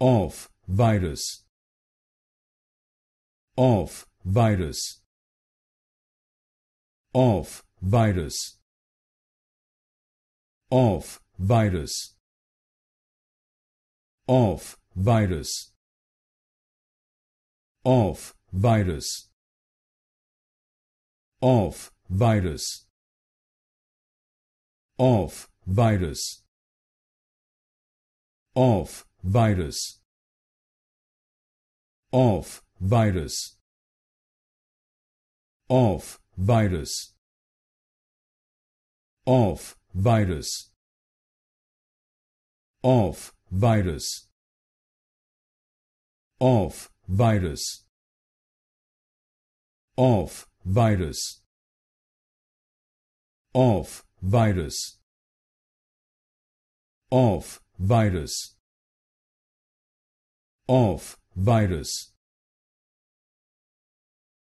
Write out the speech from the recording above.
of virus of virus of virus of virus of virus of virus of virus of virus of virus of virus of virus of virus of virus of virus of virus of virus of virus of virus